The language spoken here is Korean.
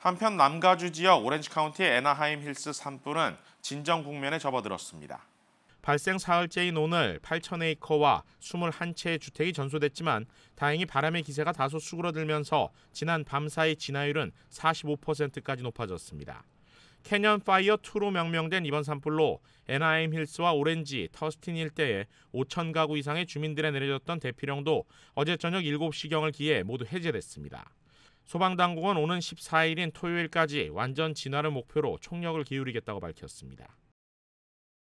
한편 남가주 지역 오렌지 카운티의 애나하임 힐스 산불은 진정 국면에 접어들었습니다. 발생 사흘째인 오늘 8천에이커와 21채의 주택이 전소됐지만 다행히 바람의 기세가 다소 수그러들면서 지난 밤사이 진화율은 45%까지 높아졌습니다. 캐년 파이어 2로 명명된 이번 산불로 에나임 하 힐스와 오렌지, 터스틴 일대에 5천 가구 이상의 주민들의 내려졌던 대피령도 어제 저녁 7시경을 기해 모두 해제됐습니다. 소방당국은 오는 14일인 토요일까지 완전 진화를 목표로 총력을 기울이겠다고 밝혔습니다.